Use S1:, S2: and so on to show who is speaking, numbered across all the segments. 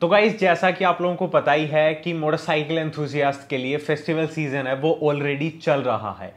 S1: तो गाइज जैसा कि आप लोगों को पता ही है कि मोटरसाइकिल एंथुजियास्ट के लिए फेस्टिवल सीजन है वो ऑलरेडी चल रहा है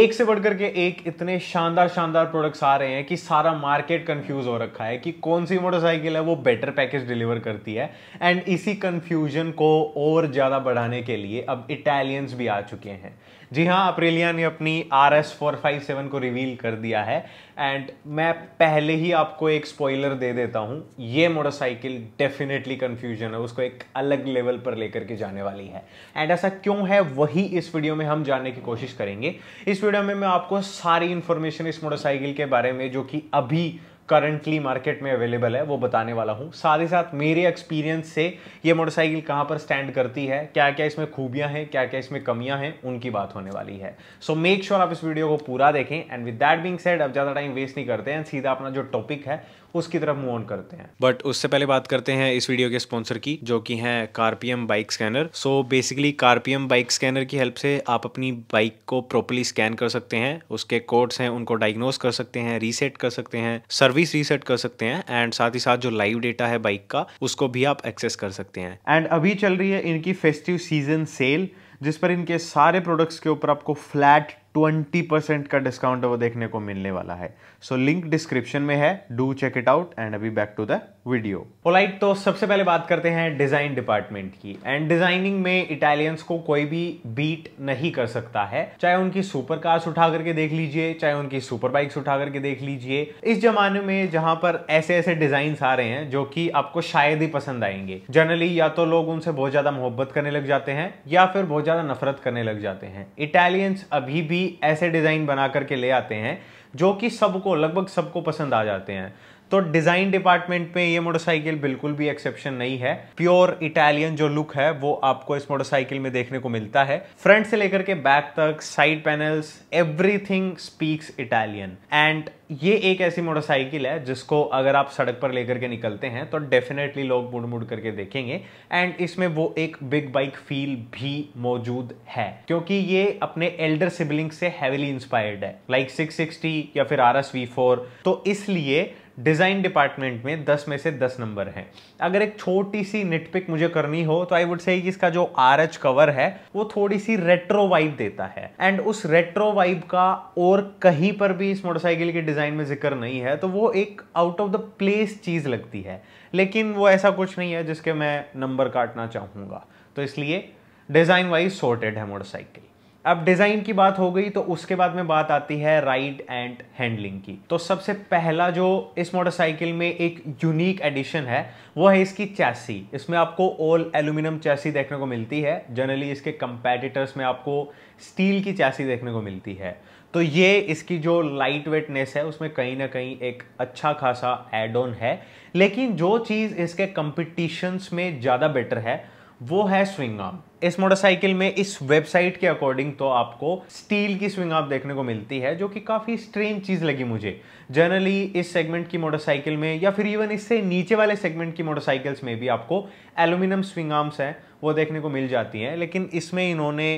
S1: एक से बढ़कर के एक इतने शानदार शानदार प्रोडक्ट्स आ रहे हैं कि सारा मार्केट कंफ्यूज हो रखा है कि कौन सी मोटरसाइकिल है वो बेटर पैकेज डिलीवर करती है एंड इसी कंफ्यूजन को और ज़्यादा बढ़ाने के लिए अब इटालियंस भी आ चुके हैं जी हाँ अप्रेलिया ने अपनी R S four five seven को रिवील कर दिया है एंड मैं पहले ही आपको एक स्पॉइलर दे देता हूँ ये मोटरसाइकिल डेफिनेटली कन्फ्यूजन है उसको एक अलग लेवल पर लेकर के जाने वाली है एंड ऐसा क्यों है वही इस वीडियो में हम जानने की कोशिश करेंगे इस वीडियो में मैं आपको सारी इन्फॉर्मेशन इस मोटरसाइकिल के बारे में जो कि अभी करंटली मार्केट में अवेलेबल है वो बताने वाला हूँ साथ ही साथ मेरे एक्सपीरियंस से ये मोटरसाइकिल कहाँ पर स्टैंड करती है क्या क्या इसमें खूबियाँ हैं क्या क्या इसमें कमियाँ हैं उनकी बात होने वाली है सो मेक श्योर आप इस वीडियो को पूरा देखें and with that being said अब ज़्यादा टाइम वेस्ट नहीं करते हैं सीधा अपना जो टॉपिक है उसकी तरफ मूव ऑन करते हैं बट उससे पहले बात करते हैं इस वीडियो के स्पॉन्सर की जो कि है Carpium bike scanner so basically Carpium bike scanner की हेल्प से आप अपनी बाइक को प्रॉपरली स्कैन कर सकते हैं उसके कोड्स हैं उनको डायग्नोस कर सकते हैं रीसेट कर सकते हैं सर्विस रीसेट कर सकते हैं एंड साथ ही साथ जो लाइव डेटा है बाइक का उसको भी आप एक्सेस कर सकते हैं एंड अभी चल रही है इनकी फेस्टिव सीजन सेल जिस पर इनके सारे प्रोडक्ट्स के ऊपर आपको फ्लैट ट्वेंटी परसेंट का डिस्काउंट वो देखने को मिलने वाला है सो लिंक डिस्क्रिप्शन में है do check it out and अभी back to the video polite तो सबसे पहले बात करते हैं डिजाइन डिपार्टमेंट की एंड डिजाइनिंग में इटालियंस को कोई भी बीट नहीं कर सकता है चाहे उनकी सुपर कार्स उठा करके देख लीजिए चाहे उनकी सुपर बाइक्स उठा करके देख लीजिए इस जमाने में जहां पर ऐसे ऐसे डिजाइन आ रहे हैं जो कि आपको शायद ही पसंद आएंगे जनरली या तो लोग उनसे बहुत ज्यादा मोहब्बत करने लग जाते हैं या फिर बहुत ज्यादा नफरत करने लग जाते हैं इटालियंस अभी भी ऐसे डिज़ाइन बना करके ले आते हैं जो कि सबको लगभग सबको पसंद आ जाते हैं तो डिज़ाइन डिपार्टमेंट में ये मोटरसाइकिल बिल्कुल भी एक्सेप्शन नहीं है प्योर इटालियन जो लुक है वो आपको इस मोटरसाइकिल में देखने को मिलता है फ्रंट से लेकर के बैक तक side panels everything speaks Italian and ये एक ऐसी मोटरसाइकिल है जिसको अगर आप सड़क पर लेकर के निकलते हैं तो डेफिनेटली लोग मुड़ मुड़ करके देखेंगे एंड इसमें वो एक बिग बाइक फील भी मौजूद है क्योंकि ये अपने एल्डर सिबलिंग से हैविली इंस्पायर्ड है लाइक like 660 या फिर आर एस वी फोर तो इसलिए डिज़ाइन डिपार्टमेंट में दस में से दस नंबर हैं अगर एक छोटी सी निटपिक मुझे करनी हो तो आई वुड से कि इसका जो आर एच कवर है वो थोड़ी सी रेट्रो वाइब देता है एंड उस रेट्रो वाइब का और कहीं पर भी इस मोटरसाइकिल के डिज़ाइन में जिक्र नहीं है तो वो एक आउट ऑफ द प्लेस चीज़ लगती है लेकिन वो ऐसा कुछ नहीं है जिसके मैं नंबर काटना चाहूँगा तो इसलिए डिज़ाइन वाइज सोर्टेड है मोटरसाइकिल अब डिज़ाइन की बात हो गई तो उसके बाद में बात आती है राइड एंड हैंडलिंग की तो सबसे पहला जो इस मोटरसाइकिल में एक यूनिक एडिशन है वो है इसकी चैसी इसमें आपको ऑल एल्यूमिनियम चैसी देखने को मिलती है जनरली इसके कंपेटिटर्स में आपको स्टील की चैसी देखने को मिलती है तो ये इसकी जो लाइट वेटनेस है उसमें कहीं ना कहीं एक अच्छा खासा एड ऑन है लेकिन जो चीज़ इसके कंपिटिशन्स में ज़्यादा बेटर है वो है स्विंग आर्म इस मोटरसाइकिल में इस वेबसाइट के अकॉर्डिंग तो आपको स्टील की स्विंग आप देखने को मिलती है जो कि काफ़ी स्ट्रेंज चीज़ लगी मुझे जनरली इस सेगमेंट की मोटरसाइकिल में या फिर इवन इससे नीचे वाले सेगमेंट की मोटरसाइकिल्स में भी आपको एल्यूमिनियम स्विंग आर्म्स हैं वो देखने को मिल जाती हैं लेकिन इसमें इन्होंने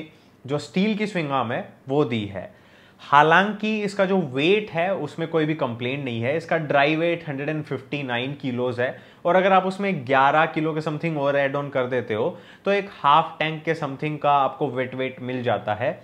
S1: जो स्टील की स्विंग आर्म है वो दी है हालांकि इसका जो वेट है उसमें कोई भी कंप्लेंट नहीं है इसका ड्राई वेट 159 किलोज है और अगर आप उसमें 11 किलो के समथिंग और एड ऑन कर देते हो तो एक हाफ टैंक के समथिंग का आपको वेट वेट मिल जाता है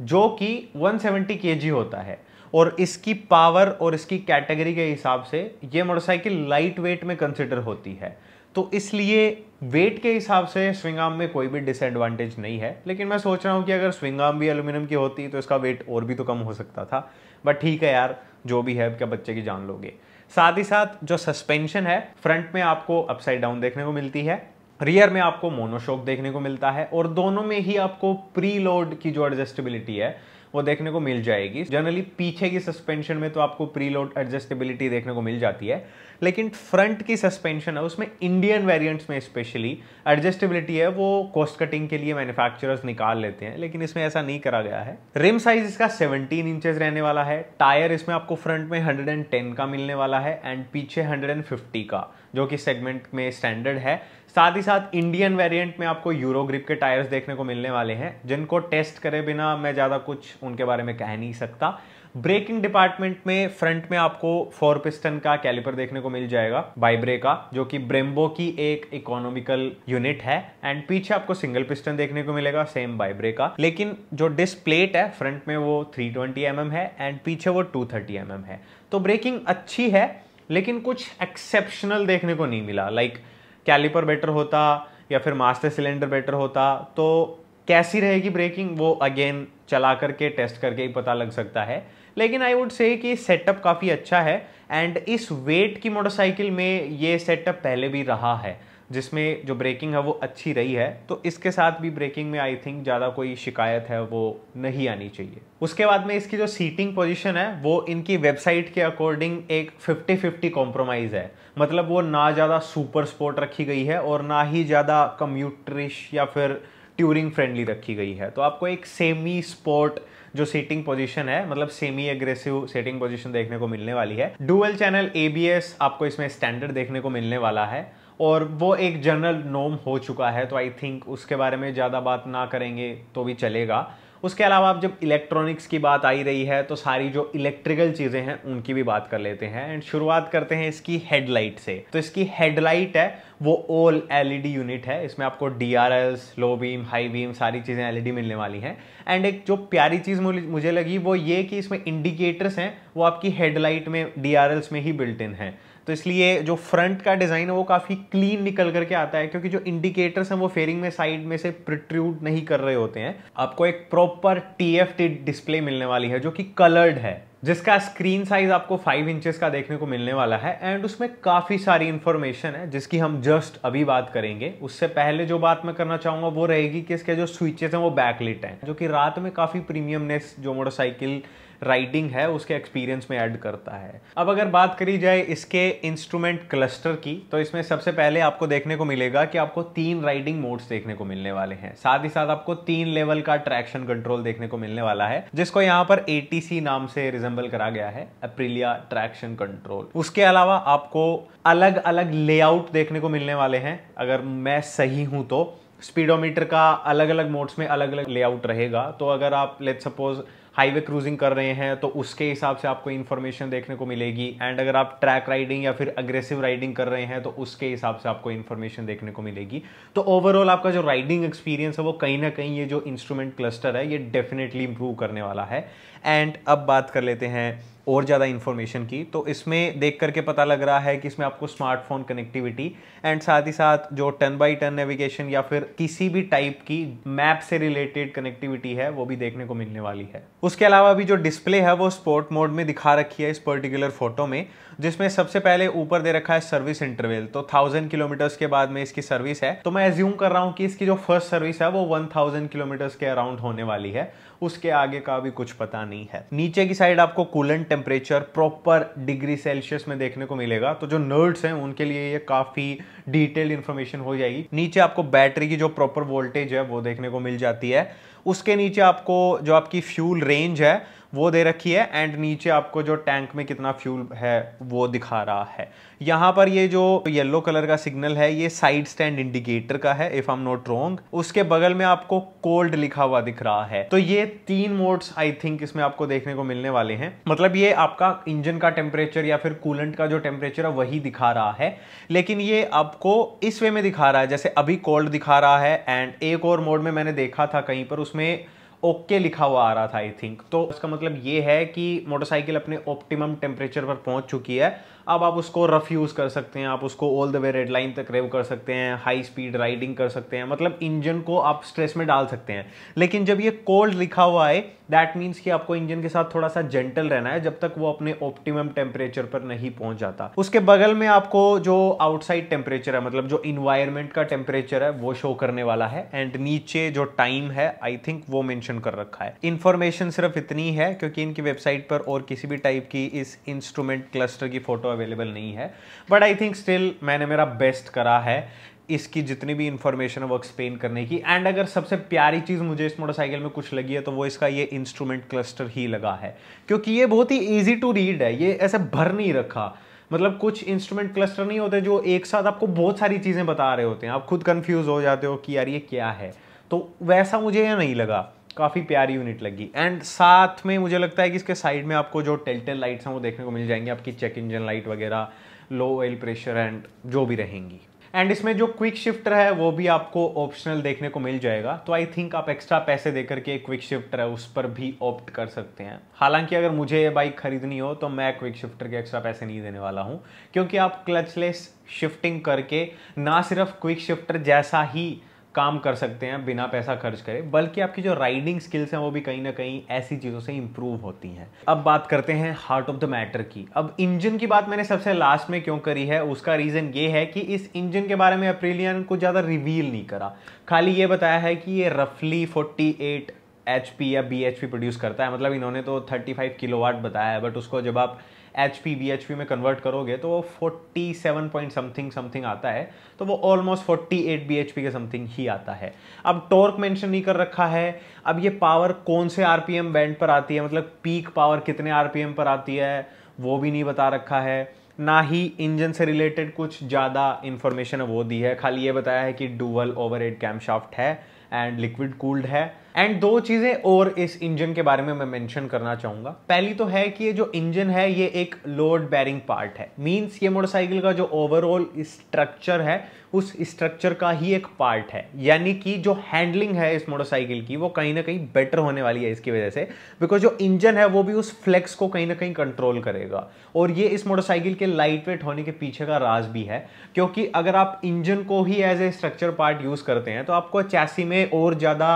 S1: जो कि 170 सेवेंटी होता है और इसकी पावर और इसकी कैटेगरी के हिसाब से ये मोटरसाइकिल लाइट वेट में कंसिडर होती है तो इसलिए वेट के हिसाब से स्विंग आर्म में कोई भी डिसएडवांटेज नहीं है लेकिन मैं सोच रहा हूँ कि अगर स्विंग आर्म भी एल्यूमिनियम की होती तो इसका वेट और भी तो कम हो सकता था बट ठीक है यार जो भी है क्या बच्चे की जान लोगे साथ ही साथ जो सस्पेंशन है फ्रंट में आपको अपसाइड डाउन देखने को मिलती है रियर में आपको मोनोशोक देखने को मिलता है और दोनों में ही आपको प्री लोड की जो एडजस्टेबिलिटी है वो देखने को मिल जाएगी जनरली पीछे की सस्पेंशन में तो आपको प्री लोड एडजस्टेबिलिटी देखने को मिल जाती है लेकिन फ्रंट की सस्पेंशन है उसमें इंडियन वेरिएंट्स में स्पेशली एडजस्टेबिलिटी है वो कॉस्ट कटिंग के लिए मैन्युफैक्चरर्स निकाल लेते हैं लेकिन इसमें ऐसा नहीं करा गया है रिम साइज इसका 17 इंचेस रहने वाला है टायर इसमें आपको फ्रंट में 110 का मिलने वाला है एंड पीछे 150 का जो कि सेगमेंट में स्टैंडर्ड है साथ ही साथ इंडियन वेरिएंट में आपको यूरो ग्रिप के टायर्स देखने को मिलने वाले हैं जिनको टेस्ट करे बिना मैं ज़्यादा कुछ उनके बारे में कह नहीं सकता ब्रेकिंग डिपार्टमेंट में फ्रंट में आपको फोर पिस्टन का कैलिपर देखने को मिल जाएगा बाइब्रे का जो कि ब्रेम्बो की एक इकोनॉमिकल यूनिट है एंड पीछे आपको सिंगल पिस्टन देखने को मिलेगा सेम बाइब्रे का लेकिन जो डिस्क प्लेट है फ्रंट में वो 320 ट्वेंटी mm है एंड पीछे वो 230 थर्टी mm है तो ब्रेकिंग अच्छी है लेकिन कुछ एक्सेप्शनल देखने को नहीं मिला लाइक like, कैलिपर बेटर होता या फिर मास्टर सिलेंडर बेटर होता तो कैसी रहेगी ब्रेकिंग वो अगेन चला करके टेस्ट करके ही पता लग सकता है लेकिन आई वुड से कि सेटअप काफ़ी अच्छा है एंड इस वेट की मोटरसाइकिल में ये सेटअप पहले भी रहा है जिसमें जो ब्रेकिंग है वो अच्छी रही है तो इसके साथ भी ब्रेकिंग में आई थिंक ज़्यादा कोई शिकायत है वो नहीं आनी चाहिए उसके बाद में इसकी जो सीटिंग पोजीशन है वो इनकी वेबसाइट के अकॉर्डिंग एक 50 50 कॉम्प्रोमाइज़ है मतलब वो ना ज़्यादा सुपर स्पोर्ट रखी गई है और ना ही ज़्यादा कम्यूटरिश या फिर ट्यूरिंग फ्रेंडली रखी गई है तो आपको एक सेमी स्पोर्ट जो सीटिंग पोजीशन है मतलब सेमी एग्रेसिव सीटिंग पोजीशन देखने को मिलने वाली है डुअल चैनल एबीएस आपको इसमें स्टैंडर्ड देखने को मिलने वाला है और वो एक जनरल नोम हो चुका है तो आई थिंक उसके बारे में ज़्यादा बात ना करेंगे तो भी चलेगा उसके अलावा आप जब इलेक्ट्रॉनिक्स की बात आई रही है तो सारी जो इलेक्ट्रिकल चीज़ें हैं उनकी भी बात कर लेते हैं एंड शुरुआत करते हैं इसकी हेडलाइट से तो इसकी हेडलाइट है वो ओल एलईडी यूनिट है इसमें आपको D R Ls low beam high beam सारी चीज़ें एलईडी मिलने वाली हैं एंड एक जो प्यारी चीज़ मुझे लगी वो ये कि इसमें इंडिकेटर्स हैं वो आपकी हेडलाइट में डी आर एल्स में ही बिल्ट इन है तो इसलिए जो फ्रंट का डिज़ाइन है वो काफ़ी क्लीन निकल करके आता है क्योंकि जो इंडिकेटर्स हैं वो फेयरिंग में साइड में से प्रिट्रूड नहीं कर रहे होते हैं आपको एक प्रॉपर टी डिस्प्ले मिलने वाली है जो कि कलर्ड है जिसका स्क्रीन साइज आपको 5 इंचेस का देखने को मिलने वाला है एंड उसमें काफ़ी सारी इन्फॉर्मेशन है जिसकी हम जस्ट अभी बात करेंगे उससे पहले जो बात मैं करना चाहूँगा वो रहेगी कि इसके जो स्विचेस हैं वो बैकलिट हैं जो कि रात में काफ़ी प्रीमियमनेस जो मोटरसाइकिल राइडिंग है उसके एक्सपीरियंस में ऐड करता है अब अगर बात करी जाए इसके इंस्ट्रूमेंट क्लस्टर की तो इसमें सबसे पहले आपको देखने को मिलेगा कि आपको तीन राइडिंग मोड्स देखने को मिलने वाले हैं साथ ही साथ आपको तीन लेवल का ट्रैक्शन कंट्रोल देखने को मिलने वाला है जिसको यहाँ पर ए नाम से रिजेंबल करा गया है अप्रिलिया ट्रैक्शन कंट्रोल उसके अलावा आपको अलग अलग लेआउट देखने को मिलने वाले हैं अगर मैं सही हूं तो स्पीडोमीटर का अलग अलग मोड्स में अलग अलग लेआउट रहेगा तो अगर आप लेट सपोज हाईवे क्रूजिंग कर रहे हैं तो उसके हिसाब से आपको इन्फॉर्मेशन देखने को मिलेगी एंड अगर आप ट्रैक राइडिंग या फिर अग्रेसिव राइडिंग कर रहे हैं तो उसके हिसाब से आपको इन्फॉर्मेशन देखने को मिलेगी तो ओवरऑल आपका जो राइडिंग एक्सपीरियंस है वो कहीं ना कहीं ये जो इंस्ट्रूमेंट क्लस्टर है ये डेफिनेटली इंप्रूव करने वाला है एंड अब बात कर लेते हैं और ज़्यादा इन्फॉर्मेशन की तो इसमें देख करके पता लग रहा है कि इसमें आपको स्मार्टफोन कनेक्टिविटी एंड साथ ही साथ जो टर्न बाई टर्न नेविगेशन या फिर किसी भी टाइप की मैप से रिलेटेड कनेक्टिविटी है वो भी देखने को मिलने वाली है उसके अलावा भी जो डिस्प्ले है वो स्पोर्ट मोड में दिखा रखी है इस पर्टिकुलर फोटो में जिसमें सबसे पहले ऊपर दे रखा है सर्विस इंटरवेल तो थाउजेंड किलोमीटर्स के बाद में इसकी सर्विस है तो मैं एज्यूम कर रहा हूँ कि इसकी जो फर्स्ट सर्विस है वो वन थाउजेंड किलोमीटर्स के अराउंड होने वाली है उसके आगे का भी कुछ पता नहीं है नीचे की साइड आपको coolant temperature proper degree Celsius में देखने को मिलेगा तो जो नर्ड्स हैं उनके लिए ये काफ़ी डिटेल्ड इन्फॉर्मेशन हो जाएगी नीचे आपको बैटरी की जो प्रॉपर वोल्टेज है वो देखने को मिल जाती है उसके नीचे आपको जो आपकी फ्यूल रेंज है वो दे रखी है एंड नीचे आपको जो टैंक में कितना फ्यूल है वो दिखा रहा है यहाँ पर ये जो येलो कलर का सिग्नल है ये साइड स्टैंड इंडिकेटर का है if I am not wrong उसके बगल में आपको कोल्ड लिखा हुआ दिख रहा है तो ये तीन मोड्स आई थिंक इसमें आपको देखने को मिलने वाले हैं मतलब ये आपका इंजन का टेम्परेचर या फिर कूलेंट का जो टेम्परेचर है वही दिखा रहा है लेकिन ये आपको इस वे में दिखा रहा है जैसे अभी कोल्ड दिखा रहा है एंड एक और मोड में मैंने देखा था कहीं पर उसमें ओके okay लिखा हुआ आ रहा था आई थिंक तो इसका मतलब ये है कि मोटरसाइकिल अपने ऑप्टिमम टेम्परेचर पर पहुंच चुकी है अब आप उसको रफ यूज़ कर सकते हैं आप उसको all the way red line तक रेव कर सकते हैं हाई स्पीड राइडिंग कर सकते हैं मतलब इंजन को आप स्ट्रेस में डाल सकते हैं लेकिन जब ये कोल्ड लिखा हुआ है दैट मीन्स कि आपको इंजन के साथ थोड़ा सा जेंटल रहना है जब तक वो अपने ऑप्टिमम टेम्परेचर पर नहीं पहुंच जाता उसके बगल में आपको जो आउटसाइड टेम्परेचर है मतलब जो इन्वायरमेंट का टेम्परेचर है वो शो करने वाला है एंड नीचे जो टाइम है आई थिंक वो मैंशन कर रखा है इन्फॉर्मेशन सिर्फ इतनी है क्योंकि इनकी वेबसाइट पर और किसी भी टाइप की इस इंस्ट्रूमेंट क्लस्टर की फोटो अवेलेबल नहीं है बट आई थिंक स्टिल मैंने मेरा बेस्ट करा है इसकी जितनी भी इन्फॉर्मेशन है वो एक्सप्लेन करने की एंड अगर सबसे प्यारी चीज़ मुझे इस मोटरसाइकिल में कुछ लगी है तो वो इसका ये इंस्ट्रूमेंट क्लस्टर ही लगा है क्योंकि ये बहुत ही ईजी टू रीड है ये ऐसे भर नहीं रखा मतलब कुछ इंस्ट्रूमेंट क्लस्टर नहीं होते जो एक साथ आपको बहुत सारी चीज़ें बता रहे होते हैं आप खुद कन्फ्यूज हो जाते हो कि यार ये क्या है तो वैसा मुझे यह नहीं लगा काफ़ी प्यारी यूनिट लगी एंड साथ में मुझे लगता है कि इसके साइड में आपको जो टेल्टेल लाइट्स हैं वो देखने को मिल जाएंगी आपकी चेक इंजन लाइट वगैरह लो ऑयल प्रेशर एंड जो भी रहेंगी एंड इसमें जो क्विक शिफ्टर है वो भी आपको ऑप्शनल देखने को मिल जाएगा तो आई थिंक आप एक्स्ट्रा पैसे देकर के क्विक शिफ्टर है उस पर भी ऑप्ट कर सकते हैं हालांकि अगर मुझे ये बाइक खरीदनी हो तो मैं क्विक शिफ्टर के एक्स्ट्रा पैसे नहीं देने वाला हूँ क्योंकि आप क्लचलेस शिफ्टिंग करके ना सिर्फ क्विक शिफ्टर जैसा ही काम कर सकते हैं बिना पैसा खर्च करे बल्कि आपकी जो राइडिंग स्किल्स हैं वो भी कहीं ना कहीं ऐसी चीज़ों से इम्प्रूव होती हैं अब बात करते हैं हार्ट ऑफ द मैटर की अब इंजन की बात मैंने सबसे लास्ट में क्यों करी है उसका रीज़न ये है कि इस इंजन के बारे में अप्रिलियन को ज़्यादा रिवील नहीं करा खाली ये बताया है कि ये रफली फोर्टी एच या बी प्रोड्यूस करता है मतलब इन्होंने तो थर्टी फाइव किलो वाट बताया है बट उसको जब आप H P B H P में कन्वर्ट करोगे तो वो forty seven point something something आता है तो वो almost forty eight B H P के समथिंग ही आता है अब टॉर्क मेंशन नहीं कर रखा है अब ये पावर कौन से आर पी एम बैंड पर आती है मतलब पीक पावर कितने आर पी एम पर आती है वो भी नहीं बता रखा है ना ही इंजन से रिलेटेड कुछ ज़्यादा इन्फॉर्मेशन वो दी है खाली ये बताया है कि double overhead camshaft है एंड लिक्विड कूल्ड है एंड दो चीज़ें और इस इंजन के बारे में मैं मेंशन करना चाहूँगा पहली तो है कि ये जो इंजन है ये एक लोड बैरिंग पार्ट है मींस ये मोटरसाइकिल का जो ओवरऑल स्ट्रक्चर है उस स्ट्रक्चर का ही एक पार्ट है यानी कि जो हैंडलिंग है इस मोटरसाइकिल की वो कहीं ना कहीं बेटर होने वाली है इसकी वजह से बिकॉज जो इंजन है वो भी उस फ्लेक्स को कहीं ना कहीं कंट्रोल करेगा और ये इस मोटरसाइकिल के लाइट वेट होने के पीछे का राज भी है क्योंकि अगर आप इंजन को ही as a structure part use करते हैं तो आपको चैसी में और ज़्यादा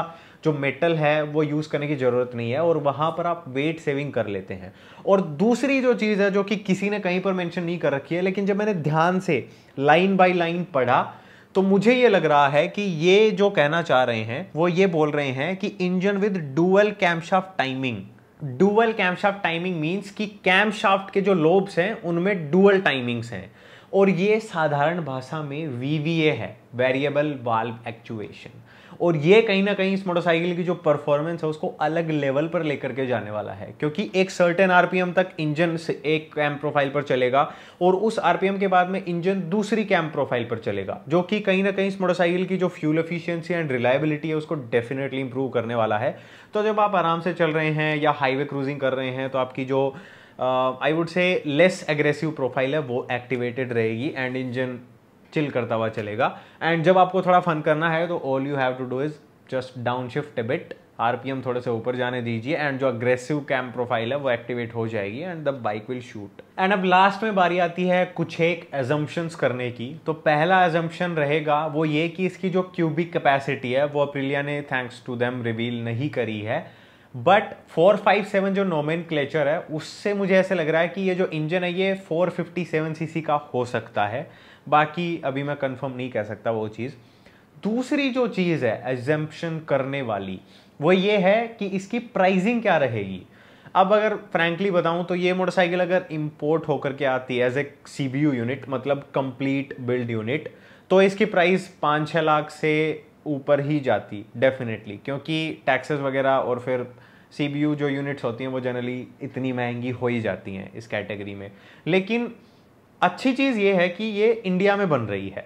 S1: जो मेटल है वो यूज़ करने की ज़रूरत नहीं है और वहाँ पर आप वेट सेविंग कर लेते हैं और दूसरी जो चीज़ है जो कि किसी ने कहीं पर मेंशन नहीं कर रखी है लेकिन जब मैंने ध्यान से लाइन बाय लाइन पढ़ा तो मुझे ये लग रहा है कि ये जो कहना चाह रहे हैं वो ये बोल रहे हैं कि engine with dual camshaft timing dual camshaft timing means कि कैम्पशाफ्ट के जो लोब्स हैं उनमें डुअल टाइमिंग्स हैं और ये साधारण भाषा में वी है वेरिएबल वाल्व एक्चुएशन और ये कहीं ना कहीं इस मोटरसाइकिल की जो परफॉर्मेंस है उसको अलग लेवल पर लेकर के जाने वाला है क्योंकि एक सर्टेन आरपीएम तक इंजन से एक कैम प्रोफाइल पर चलेगा और उस आरपीएम के बाद में इंजन दूसरी कैम प्रोफाइल पर चलेगा जो कि कहीं ना कहीं इस मोटरसाइकिल की जो फ्यूल एफिशियंसी एंड रिलायबिलिटी है उसको डेफिनेटली इंप्रूव करने वाला है तो जब आप आराम से चल रहे हैं या हाईवे क्रूजिंग कर रहे हैं तो आपकी जो I would say less aggressive profile है वो एक्टिवेटेड रहेगी एंड इंजन चिल करता हुआ चलेगा एंड जब आपको थोड़ा फन करना है तो all you have to do is just down shift bit RPM थोड़े से ऊपर जाने दीजिए एंड जो अग्रेसिव कैम्प प्रोफाइल है वो एक्टिवेट हो जाएगी and the bike will shoot and अब लास्ट में बारी आती है कुछ एक एजम्पन करने की तो पहला एजम्पन रहेगा वो ये कि इसकी जो क्यूबिक कैपेसिटी है वो अप्रिलिया ने थैंक्स टू देम रिवील नहीं करी है बट 457 जो नोमेन है उससे मुझे ऐसे लग रहा है कि ये जो इंजन है ये 457 सीसी का हो सकता है बाकी अभी मैं कंफर्म नहीं कह सकता वो चीज़ दूसरी जो चीज़ है एग्जम्पन करने वाली वो ये है कि इसकी प्राइजिंग क्या रहेगी अब अगर फ्रैंकली बताऊं तो ये मोटरसाइकिल अगर इंपोर्ट होकर के आती है एज ए सी यूनिट मतलब कंप्लीट बिल्ड यूनिट तो इसकी प्राइस पाँच छः लाख से ऊपर ही जाती डेफिनेटली क्योंकि टैक्सेस वगैरह और फिर सी जो यूनिट्स होती हैं वो जनरली इतनी महंगी हो ही जाती हैं इस कैटेगरी में लेकिन अच्छी चीज़ ये है कि ये इंडिया में बन रही है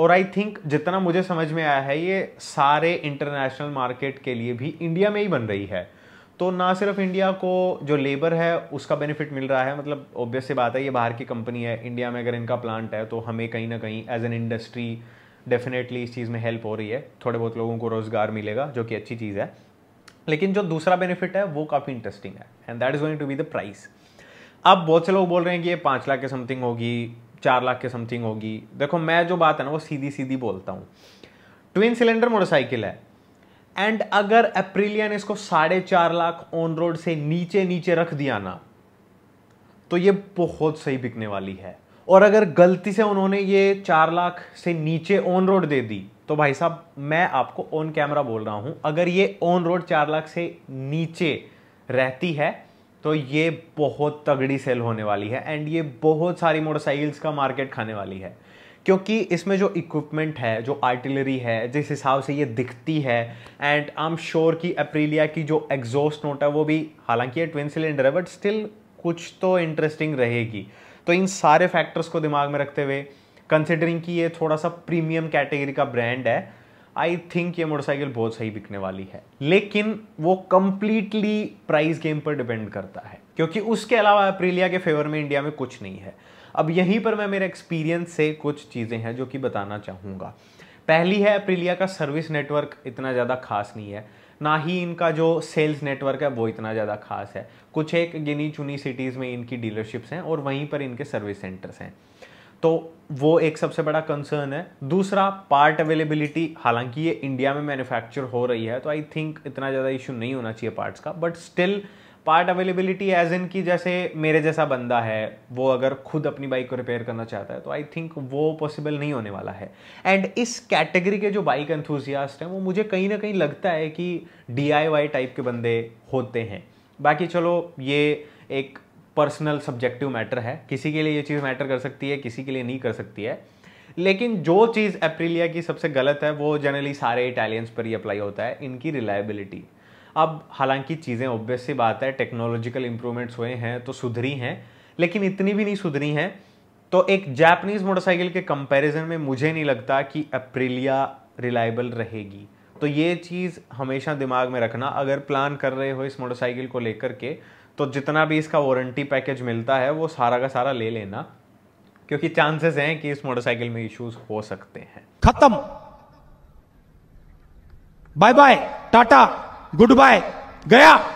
S1: और आई थिंक जितना मुझे समझ में आया है ये सारे इंटरनेशनल मार्केट के लिए भी इंडिया में ही बन रही है तो ना सिर्फ इंडिया को जो लेबर है उसका बेनिफिट मिल रहा है मतलब ऑब्वियस सी बात है ये बाहर की कंपनी है इंडिया में अगर इनका प्लांट है तो हमें कहीं ना कहीं एज एन इंडस्ट्री डेफिनेटली इस चीज़ में हेल्प हो रही है थोड़े बहुत लोगों को रोज़गार मिलेगा जो कि अच्छी चीज़ है लेकिन जो दूसरा बेनिफिट है वो काफ़ी इंटरेस्टिंग है and that is going to be the price अब बहुत से लोग बोल रहे हैं कि ये पाँच लाख के समथिंग होगी चार लाख के समथिंग होगी देखो मैं जो बात है ना वो सीधी सीधी बोलता हूँ ट्विन सिलेंडर मोटरसाइकिल है एंड अगर अप्रीलिया ने इसको साढ़े चार लाख ऑन रोड से नीचे नीचे रख दिया ना तो ये बहुत सही बिकने वाली है और अगर गलती से उन्होंने ये चार लाख से नीचे ऑन रोड दे दी तो भाई साहब मैं आपको ऑन कैमरा बोल रहा हूं अगर ये ऑन रोड चार लाख से नीचे रहती है तो ये बहुत तगड़ी सेल होने वाली है एंड ये बहुत सारी मोटरसाइकिल्स का मार्केट खाने वाली है क्योंकि इसमें जो इक्विपमेंट है जो आर्टिलरी है जिस हिसाब से ये दिखती है एंड आई एम श्योर कि अप्रीलिया की जो एग्जॉस्ट नोट है वो भी हालांकि ये ट्विन सिलेंडर है बट स्टिल कुछ तो इंटरेस्टिंग रहेगी तो इन सारे फैक्टर्स को दिमाग में रखते हुए कंसिडरिंग कि ये थोड़ा सा प्रीमियम कैटेगरी का ब्रांड है आई थिंक ये मोटरसाइकिल बहुत सही बिकने वाली है लेकिन वो कम्प्लीटली प्राइस गेम पर डिपेंड करता है क्योंकि उसके अलावा अप्रीलिया के फेवर में इंडिया में कुछ नहीं है अब यहीं पर मैं मेरे एक्सपीरियंस से कुछ चीज़ें हैं जो कि बताना चाहूँगा पहली है अप्रीलिया का सर्विस नेटवर्क इतना ज़्यादा खास नहीं है ना ही इनका जो सेल्स नेटवर्क है वो इतना ज़्यादा खास है कुछ एक गिनी चुनी सिटीज़ में इनकी डीलरशिप्स हैं और वहीं पर इनके सर्विस सेंटर्स हैं तो वो एक सबसे बड़ा कंसर्न है दूसरा पार्ट अवेलेबिलिटी हालांकि ये इंडिया में मैन्युफैक्चर हो रही है तो आई थिंक इतना ज़्यादा इशू नहीं होना चाहिए पार्ट्स का but still part availability as in की जैसे मेरे जैसा बंदा है वो अगर खुद अपनी बाइक को रिपेयर करना चाहता है तो आई थिंक वो पॉसिबल नहीं होने वाला है एंड इस कैटेगरी के जो बाइक एंथुजियास्ट हैं वो मुझे कहीं ना कहीं लगता है कि डी टाइप के बंदे होते हैं बाकी चलो ये एक पर्सनल सब्जेक्टिव मैटर है किसी के लिए ये चीज़ मैटर कर सकती है किसी के लिए नहीं कर सकती है लेकिन जो चीज़ अप्रिलिया की सबसे गलत है वो जनरली सारे इटालियंस पर ही अप्लाई होता है इनकी रिलायबिलिटी अब हालांकि चीज़ें ऑब्वियस सी बात है टेक्नोलॉजिकल इंप्रूवमेंट्स हुए हैं तो सुधरी हैं लेकिन इतनी भी नहीं सुधरी हैं तो एक जैपनीज मोटरसाइकिल के कंपैरिजन में मुझे नहीं लगता कि अप्रिलिया रिलायबल रहेगी तो ये चीज़ हमेशा दिमाग में रखना अगर प्लान कर रहे हो इस मोटरसाइकिल को लेकर के तो जितना भी इसका वारंटी पैकेज मिलता है वो सारा का सारा ले लेना क्योंकि चांसेस हैं कि इस मोटरसाइकिल में इश्यूज हो सकते हैं खत्म bye bye tata goodbye गया